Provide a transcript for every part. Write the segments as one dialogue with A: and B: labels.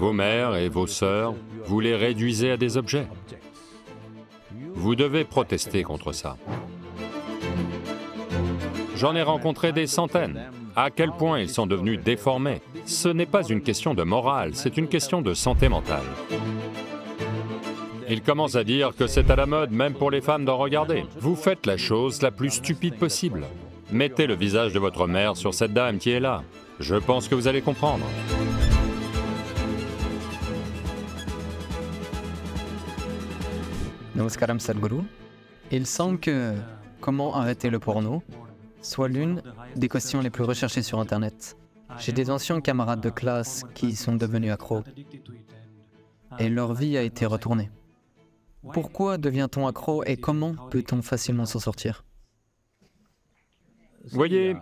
A: Vos mères et vos sœurs, vous les réduisez à des objets. Vous devez protester contre ça. J'en ai rencontré des centaines. À quel point ils sont devenus déformés Ce n'est pas une question de morale, c'est une question de santé mentale. Ils commencent à dire que c'est à la mode, même pour les femmes, d'en regarder. Vous faites la chose la plus stupide possible. Mettez le visage de votre mère sur cette dame qui est là. Je pense que vous allez comprendre. Namaskaram Sadhguru. Il semble que comment arrêter le porno soit l'une des questions les plus recherchées sur Internet. J'ai des anciens camarades de classe qui sont devenus accros et leur vie a été retournée. Pourquoi devient-on accro et comment peut-on facilement s'en sortir Voyez,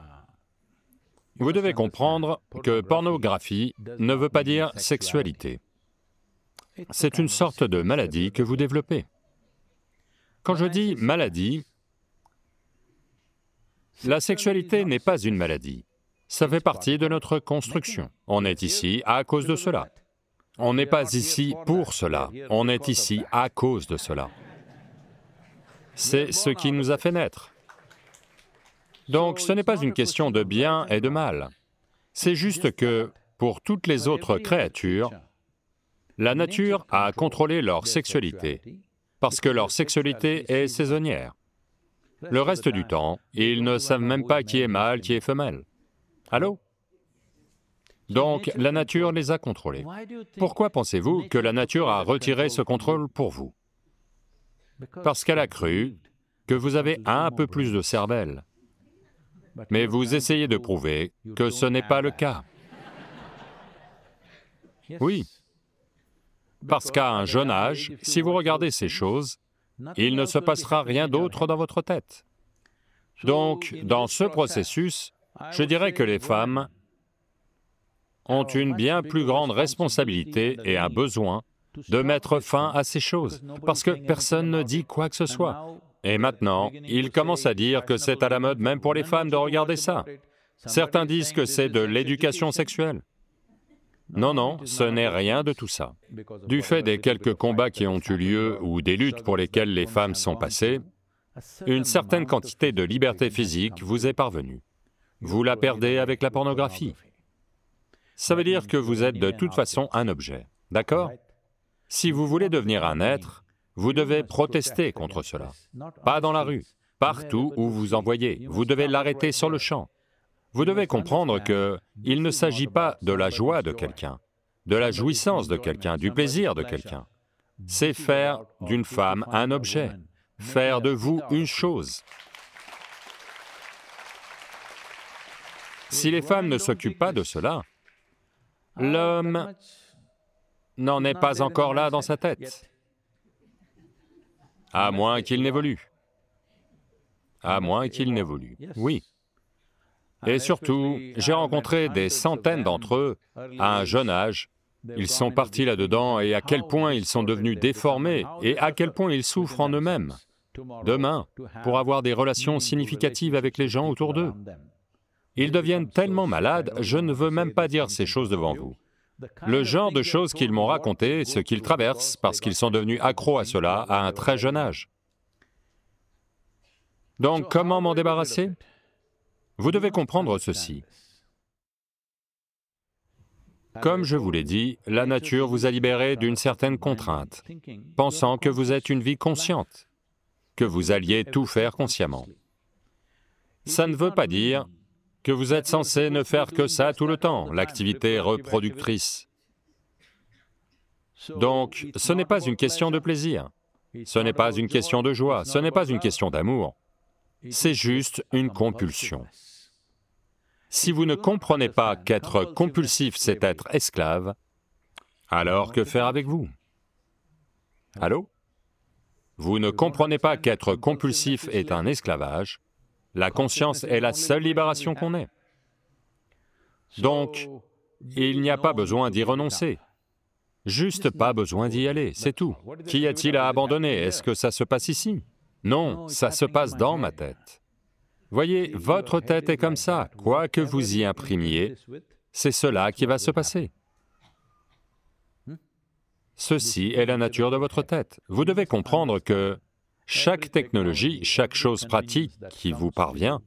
A: vous devez comprendre que pornographie ne veut pas dire sexualité. C'est une sorte de maladie que vous développez. Quand je dis maladie, la sexualité n'est pas une maladie. Ça fait partie de notre construction. On est ici à cause de cela. On n'est pas ici pour cela, on est ici à cause de cela. C'est ce qui nous a fait naître. Donc ce n'est pas une question de bien et de mal. C'est juste que, pour toutes les autres créatures, la nature a contrôlé leur sexualité parce que leur sexualité est saisonnière. Le reste du temps, ils ne savent même pas qui est mâle, qui est femelle. Allô Donc, la nature les a contrôlés. Pourquoi pensez-vous que la nature a retiré ce contrôle pour vous Parce qu'elle a cru que vous avez un peu plus de cervelle. Mais vous essayez de prouver que ce n'est pas le cas. Oui, parce qu'à un jeune âge, si vous regardez ces choses, il ne se passera rien d'autre dans votre tête. Donc, dans ce processus, je dirais que les femmes ont une bien plus grande responsabilité et un besoin de mettre fin à ces choses, parce que personne ne dit quoi que ce soit. Et maintenant, ils commencent à dire que c'est à la mode même pour les femmes de regarder ça. Certains disent que c'est de l'éducation sexuelle. Non, non, ce n'est rien de tout ça. Du fait des quelques combats qui ont eu lieu ou des luttes pour lesquelles les femmes sont passées, une certaine quantité de liberté physique vous est parvenue. Vous la perdez avec la pornographie. Ça veut dire que vous êtes de toute façon un objet, d'accord Si vous voulez devenir un être, vous devez protester contre cela. Pas dans la rue, partout où vous envoyez, vous devez l'arrêter sur le champ. Vous devez comprendre que il ne s'agit pas de la joie de quelqu'un, de la jouissance de quelqu'un, du plaisir de quelqu'un. C'est faire d'une femme un objet, faire de vous une chose. Si les femmes ne s'occupent pas de cela, l'homme n'en est pas encore là dans sa tête, à moins qu'il n'évolue. À moins qu'il n'évolue, oui. Et surtout, j'ai rencontré des centaines d'entre eux à un jeune âge. Ils sont partis là-dedans et à quel point ils sont devenus déformés et à quel point ils souffrent en eux-mêmes demain pour avoir des relations significatives avec les gens autour d'eux. Ils deviennent tellement malades, je ne veux même pas dire ces choses devant vous. Le genre de choses qu'ils m'ont racontées, ce qu'ils traversent, parce qu'ils sont devenus accros à cela à un très jeune âge. Donc comment m'en débarrasser vous devez comprendre ceci. Comme je vous l'ai dit, la nature vous a libéré d'une certaine contrainte, pensant que vous êtes une vie consciente, que vous alliez tout faire consciemment. Ça ne veut pas dire que vous êtes censé ne faire que ça tout le temps, l'activité reproductrice. Donc, ce n'est pas une question de plaisir, ce n'est pas une question de joie, ce n'est pas une question d'amour, c'est juste une compulsion. Si vous ne comprenez pas qu'être compulsif, c'est être esclave, alors que faire avec vous Allô Vous ne comprenez pas qu'être compulsif est un esclavage, la conscience est la seule libération qu'on ait. Donc, il n'y a pas besoin d'y renoncer. Juste pas besoin d'y aller, c'est tout. Qu'y a-t-il à abandonner Est-ce que ça se passe ici Non, ça se passe dans ma tête. Voyez, votre tête est comme ça, quoi que vous y imprimiez, c'est cela qui va se passer. Ceci est la nature de votre tête. Vous devez comprendre que chaque technologie, chaque chose pratique qui vous parvient,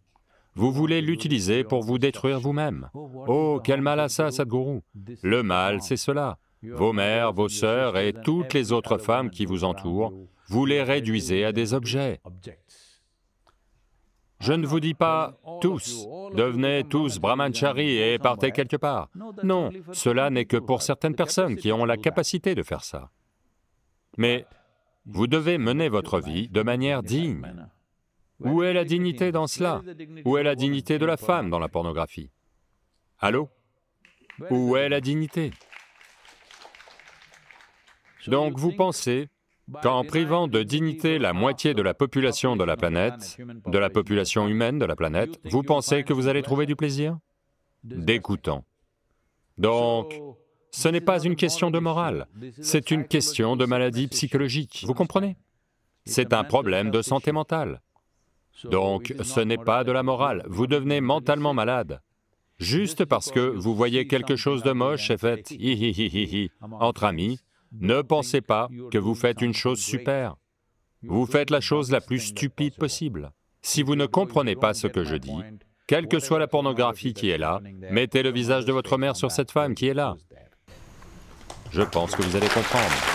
A: vous voulez l'utiliser pour vous détruire vous-même. Oh, quel mal à ça, Sadhguru Le mal, c'est cela. Vos mères, vos sœurs et toutes les autres femmes qui vous entourent, vous les réduisez à des objets. Je ne vous dis pas tous, devenez tous brahmanchari et partez quelque part. Non, cela n'est que pour certaines personnes qui ont la capacité de faire ça. Mais vous devez mener votre vie de manière digne. Où est la dignité dans cela Où est la dignité de la femme dans la pornographie Allô Où est la dignité Donc vous pensez Qu'en privant de dignité la moitié de la population de la planète, de la population humaine de la planète, vous pensez que vous allez trouver du plaisir D'écoutant. Donc, ce n'est pas une question de morale, c'est une question de maladie psychologique, vous comprenez C'est un problème de santé mentale. Donc, ce n'est pas de la morale, vous devenez mentalement malade. Juste parce que vous voyez quelque chose de moche et faites hi hi hi hi hi entre amis, ne pensez pas que vous faites une chose super. Vous faites la chose la plus stupide possible. Si vous ne comprenez pas ce que je dis, quelle que soit la pornographie qui est là, mettez le visage de votre mère sur cette femme qui est là. Je pense que vous allez comprendre.